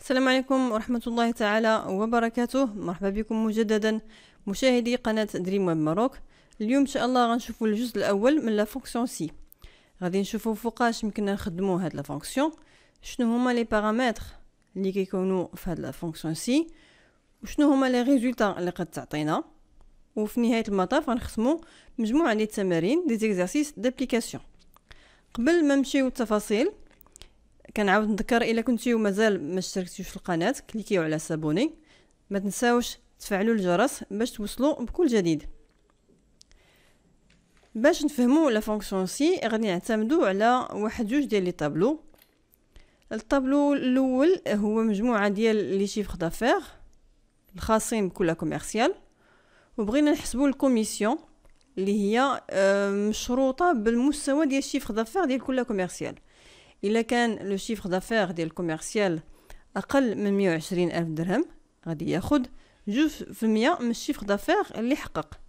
السلام عليكم ورحمة الله تعالى وبركاته مرحبا بكم مجددا مشاهدي قناة دريم ويب ماروك اليوم إن شاء الله غنشوفوا الجزء الأول من لا فونكسيون سي غادي نشوفوا فوقاش يمكننا نخدموا هاد لا فونكسيون شنو هما لي بارامتر اللي كيكونوا في هاد لا فونكسيون سي وشنو هما لي ريزولتا اللي قد تعطينا وفي نهايه المطاف غنخصمو مجموعه ديال التمارين دي زيكزارسيس دابليكاسيون قبل ما نمشيو للتفاصيل كنعاود نذكر الا كنتي مازال ما في القناه كليكيو على سابوني ما تنساوش تفعلوا الجرس باش توصلوا بكل جديد باش نفهموا لا فونكسيون سي غادي نعتمدوا على واحد جوج ديال لي طابلو الطابلو الاول هو مجموعه ديال لي شيفر دافير الخاصين بكل كوميرسيال وبغينا نحسبوا الكوميسيون اللي هي آه، مشروطه بالمستوى ديال الشيفر دافير ديال كل كوميرسيال الا كان لو شيفر دافير ديال الكوميرسيال اقل من 120 الف درهم غادي ياخذ جوج في المية من الشيفر دافير اللي حقق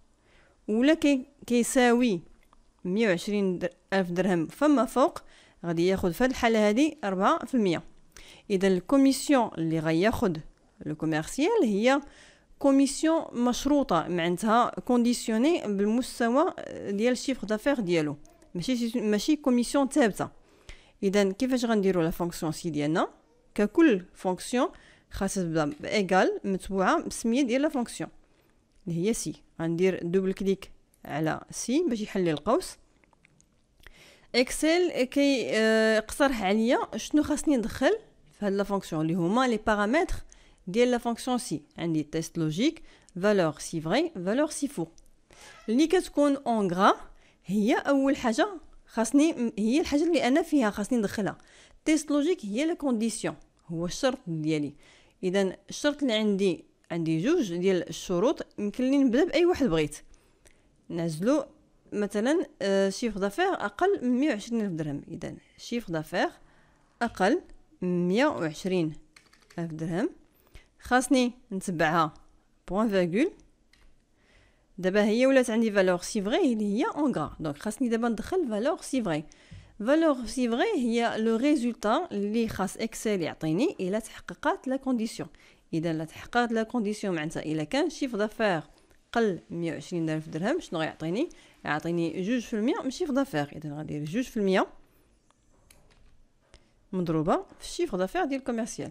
ولا كي كيساوي 120 الف درهم فما فوق غادي ياخذ في الحاله هذه 4% اذا الكوميسيون اللي غياخذ لو كوميرسيال هي كوميسيون مشروطه معناتها كونديسيوني بالمستوى ديال الشيفر دافير ديالو ماشي ماشي كوميسيون ثابته اذا كيفاش غنديروا لا فونكسيون سي ديالنا ككل فونكسيون خاصها تبدا بايكال متبوعه بسميه ديال لا فونكسيون اللي هي سي غندير دوبل كليك على سي باش يحل القوس اكسل كي آه، اقترح عليا شنو خاصني ندخل في هاد لا فونكسيون اللي هما لي بارامتر ديال لا فونكسيون سي عندي تيست لوجيك فالور سي فري فالور سي فو اللي كتكون اون غرا هي اول حاجه خاصني هي الحاجه اللي انا فيها خاصني ندخلها تيست لوجيك هي لا كونديسيون هو الشرط ديالي اذا الشرط اللي عندي عندي جوج ديال الشروط يمكن لي نبدا باي واحد بغيت نعزلو مثلا شيفر دافير اقل من 120 الف درهم اذا شيفر دافير اقل من 120 الف درهم خاصني نتبعها بوان فيغول دابا هي ولات عندي فالور سي فري اللي هي اون غرا دونك خاصني دابا ندخل فالور سي فري فالور سي فري هي لو ريزولتا اللي خاص اكسل يعطيني الا تحققات لا كونديسيون اذا لا تحققات لا كونديسيون معناتها الا كان شيف دافير قل 120 الف درهم شنو غيعطيني يعطيني 2% من شيف دافير اذا غندير 2% مضروبه في الشيفر دافير ديال الكوميرسيال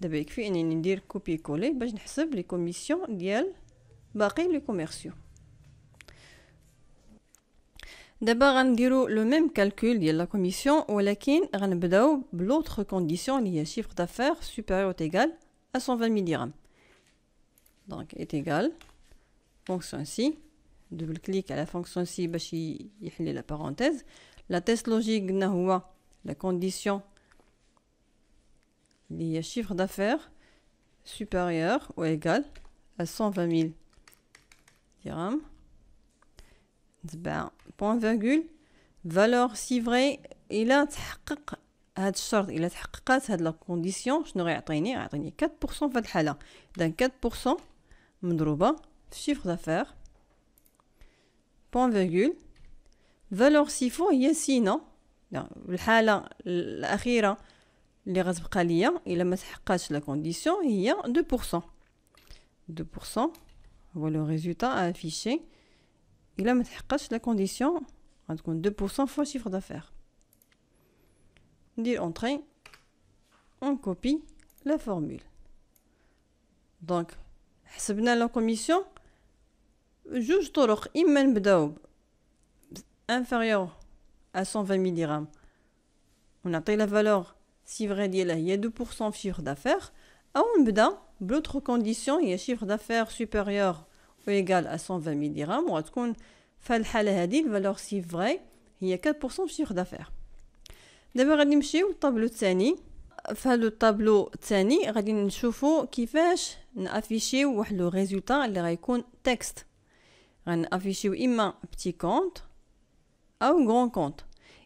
D'abord, on va copier-coller les commissions qui les commerciaux. D'abord, on va le même calcul de la commission, mais on va l'autre condition liée au chiffre d'affaires supérieur ou égal à 120 000 dirhams. Donc, c'est égal fonction ci. Double clic à la fonction ci, on va la parenthèse. La test logique, la condition les chiffre d'affaires supérieur ou égal à 120 000 dirhams. point virgule, valeur si vraie, il a cette sorte, il a cette condition, je n'aurais atteint atteigné 4% la halal. Donc 4%, m'droba, chiffre d'affaires. Point virgule, valeur si faux, il y a non. Le halal, les responsables la de la condition, ils 2%. 2%, voilà le résultat affiché Il a mis la condition, 2% fois chiffre d'affaires. On dit on copie la formule. Donc, c'est calculé la commission, juste alors, il inférieur à 120 dirhams. On a la valeur si vrai il y a 2% chiffre d'affaires, à un bdan, l'autre condition il y a chiffre d'affaires supérieur ou égal à 120 000 dirhams, ou à tout le halal hadil, valeur si vrai il y a 4% chiffre d'affaires. D'abord, on va aller au tableau de Tani. Dans le tableau Tani, on va aller chauffer qui fait afficher le résultat, le raïkoun texte. On va afficher un petit compte ou grand compte.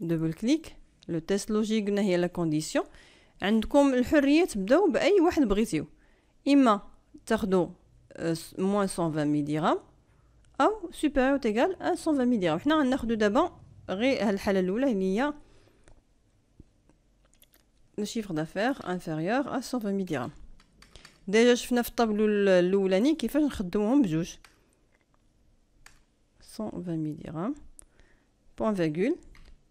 double clic le test logique n'est la condition et comme le hurriyet bdaou baï wahed bghitiou imma tardo moins 120 000 dirhams ou supérieur ou égal à 120 000 dirhams. Nous avons d'abord le chiffre d'affaires inférieur à 120 000 dirhams. Déjà, je fais une table de l'oulani qui fait 120 000 dirhams. Point virgule.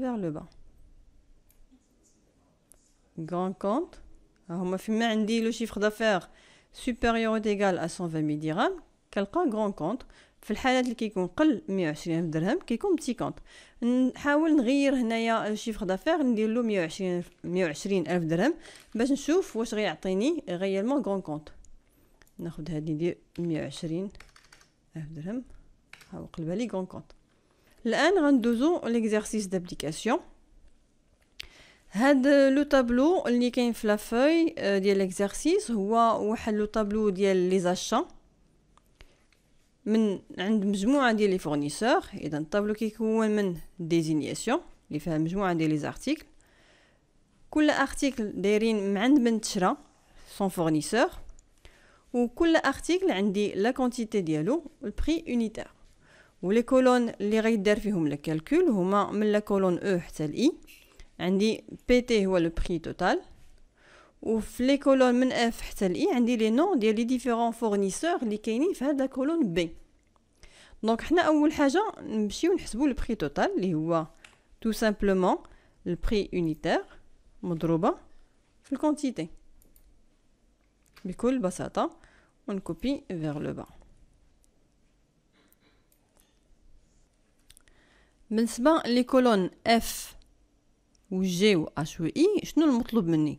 vers le bas grand compte alors dit le chiffre d'affaires supérieur ou égal à 120 000 dirhams Quelqu'un grand compte في الحالات اللي كيكون قل 120 درهم كيكون بتي كونت نحاول نغير هنايا الشيفر دافير ندير له 120 120 درهم باش نشوف واش غيعطيني غيالمون غران كونت ناخذ هذه ندير 120 درهم ها قلبها لي nous deux ans, l'exercice d'application. le tableau, qui a l'exercice, ou le tableau, des les achats. les fournisseurs. et le tableau, qui est désignation, les fournisseurs, un articles. qu'il l'article les un son fournisseur. ou l'article a la quantité, le prix unitaire ou les colonnes les règles le calcul, humain, la colonne E celle l'I, j'ai PT, qui le prix total, ou les colonnes F à l'I, e les noms des différents fournisseurs, qui sont fait la colonne B. Donc, nous vous calculer le prix total, qui est tout simplement le prix unitaire multiplié par la quantité. C'est tout basique. On copie vers le bas. بالنسبة لي كولون اف و جي و اش و اي شنو المطلوب مني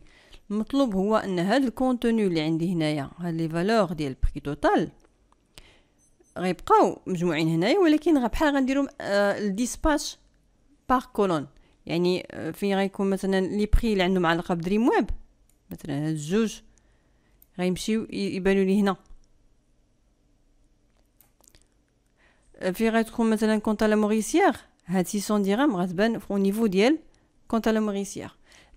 المطلوب هو ان هاد الكونتوني اللي عندي هنايا هاد لي فالور ديال بري توتال غيبقاو مجموعين هنايا ولكن بحال غنديرهم آه الديسباتش بار كولون يعني آه، فين غيكون مثلا لي بري اللي عندهم علاقه بدريم ويب مثلا هاد الجوج غيمشيو يبانوا لي هنا آه، في غتكون مثلا كونتا لا موريسيير 600 dirhams au niveau d'elle quant à la mauricienne.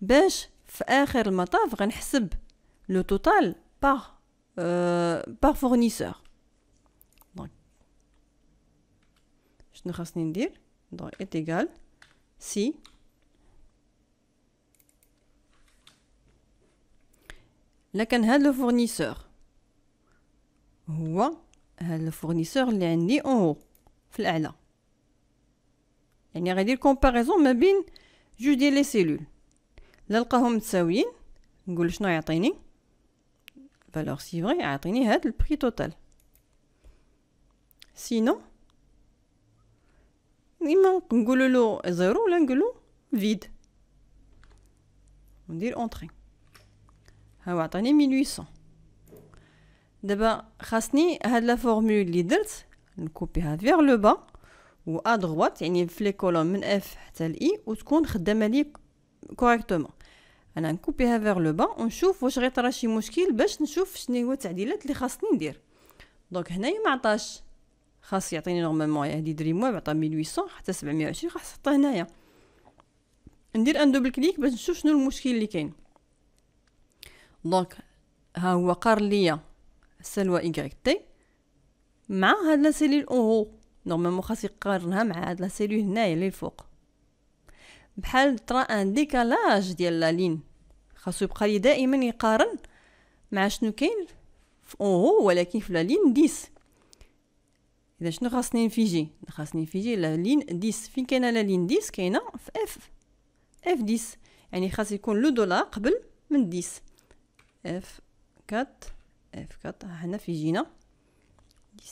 le total par euh, par fournisseur. je ne est égal si La fournisseur le fournisseur est en haut il y a une comparaison, mais il y les cellules. Ce qui est le cas, c'est que nous avons une le prix total. Sinon, il manque une valeur zéro, une valeur vide. On dit entrée. Nous avons une valeur 1800. Nous avons la formule Lidl, nous avons la coupe vers le bas. و ا دغوات يعني في لي كولوم من اف حتى لاي وتكون خدامه لي كوريكتومون انا نكوبيها فيغ لو با ونشوف واش غيطرا شي مشكل باش نشوف شنو هو التعديلات اللي خاصني ندير دونك هنايا ما عطاش خاص يعطيني نورمالمون هادي دريم ويب عطى 1800 حتى 720 خاص حطها هنايا ندير ان دوبل كليك باش نشوف شنو المشكل اللي كاين دونك ها هو قار ليا سلوى اي تي مع هاد لا سيليل اون نورمالمون خاص يقارنها مع هاد لا سيلول هنايا اللي الفوق بحال طرا ان ديكالاج ديال لا لين خاصو يبقى لي دائما يقارن مع شنو كاين في اونهو ولكن في لا لين 10 اذا شنو خاصني نفيجي خاصني نفيجي لا لين 10 فين كاينه لا لين 10 كاينه في اف اف 10 يعني خاص يكون لو دولار قبل من 10 اف 4 اف 4 هنا في جينا 10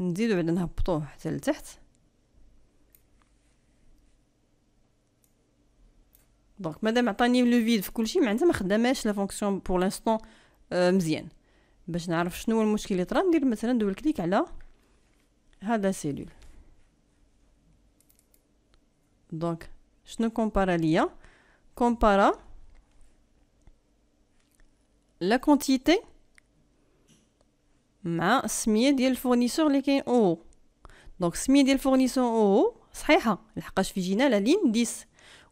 نزيدو بعدا نهبطوه حتى لتحت دونك مادام عطاني لو فيد في كلشي معناتها ما خداماش لا فونكسيون بور لانستون مزيان باش نعرف شنو هو المشكل اللي طرا ندير مثلا دوبل كليك على هذا سيلول دونك شنو كومبارا ليا كومبارا لا كونتيتي مع السميه ديال الفورنيسور اللي كاين او دونك السميه ديال الفورنيسور او صحيحه لحقاش في جينا لا لين 10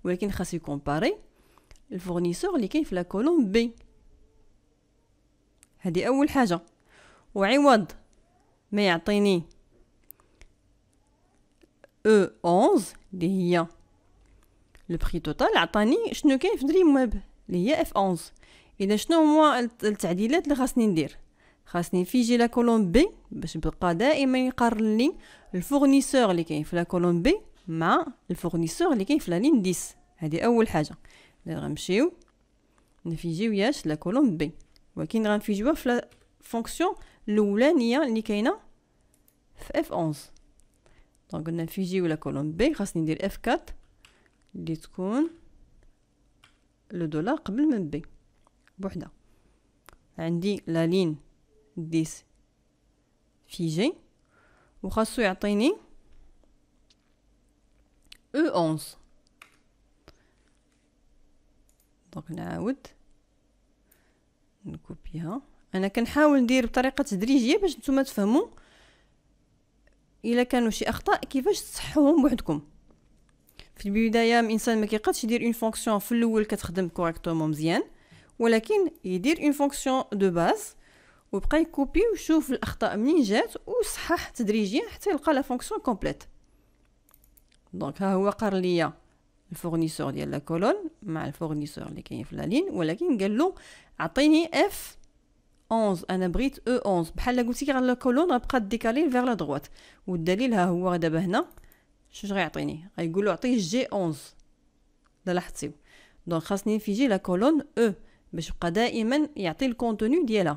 ولكن خاص يكومباري الفورنيسور اللي كاين في لا كولوم بي هادي اول حاجه وعوض ما يعطيني او 11 اللي هي لو بري توتال عطاني شنو كاين في دريم ويب اللي هي اف 11 اذا شنو هما التعديلات اللي خاصني ندير خاصني في جي لا كولوم بي باش نبقى دائما يقارن لي الفورنيسور اللي كاين في لا كولوم بي مع الفورنيسور اللي كاين في لا لين 10 هذه اول حاجه اللي غنمشيو نفيجيو ياش لا كولوم بي ولكن غنفيجيوها في لا فونكسيون الاولانيه اللي كاينه في اف 11 دونك قلنا نفيجيو لا كولوم بي خاصني ندير اف 4 اللي تكون لو دولار قبل من بي بوحده عندي لا لين ديس في جي وخاصو يعطيني او اونز دونك نعاود نكوبيها انا كنحاول ندير بطريقه تدريجيه باش نتوما تفهموا الا كانوا شي اخطاء كيفاش تصحوهم بوحدكم في البدايه الانسان ما كيقدش يدير اون فونكسيون في الاول كتخدم كوريكتومون مزيان ولكن يدير اون فونكسيون دو باز وبقى يكوبي وشوف الاخطاء منين جات وصحح تدريجيا حتى يلقى لا فونكسيون كومبليت دونك ها هو قار ليا الفورنيسور ديال لا كولون مع الفورنيسور اللي كاين في لا لين ولكن قال له عطيني اف 11 انا بغيت او e 11 بحال قلتي غير لا كولون غتبقى ديكالي فيغ لا دروات والدليل ها هو دابا هنا شنو غيعطيني غيقول له عطيه جي 11 لا لاحظتي دونك خاصني نفيجي لا كولون او e باش يبقى دائما يعطي الكونتوني ديالها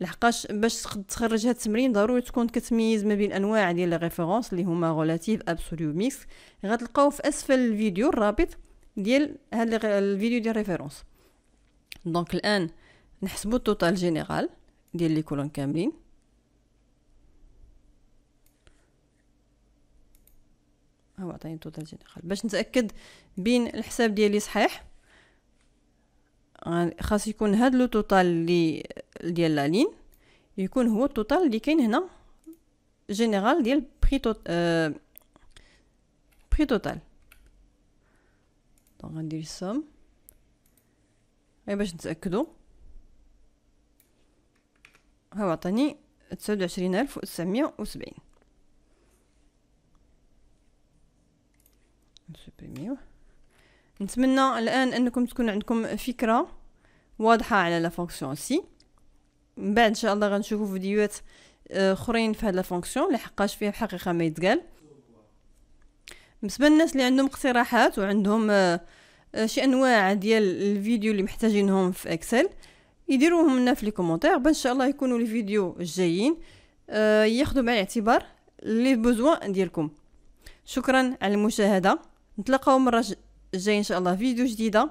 لحقاش باش تخرج هاد التمرين ضروري تكون كتميز ما بين انواع ديال لي ريفيرونس اللي هما غولاتيف ابسوليو ميكس غتلقاو في اسفل الفيديو الرابط ديال هاد الفيديو ديال ريفيرونس دونك الان نحسبو التوتال جينيرال ديال لي كولون كاملين هو عطاني التوتال جينيرال باش نتاكد بين الحساب ديالي صحيح خاص يكون هاد لو توتال لي ديال لا لين يكون هو التوتال اللي كاين هنا جينيرال ديال بري توت بري توتال دونك غندير السوم غير باش نتاكدو هو عطاني تسعود وعشرين ألف وتسعمية وسبعين نسبريميوه نتمنى الان انكم تكون عندكم فكره واضحه على لا فونكسيون سي من بعد ان شاء الله غنشوفو فيديوهات آه، اخرين في هاد لا فونكسيون لحقاش فيها الحقيقه ما يتقال بالنسبه للناس اللي عندهم اقتراحات وعندهم آه، آه، شي انواع ديال الفيديو اللي محتاجينهم في اكسل يديروهم لنا في لي كومونتير باش ان شاء الله يكونوا الفيديو الجايين ياخذوا بعين الاعتبار لي بوزوان ديالكم شكرا على المشاهده نتلاقاو مره الجايه ان شاء الله فيديو جديده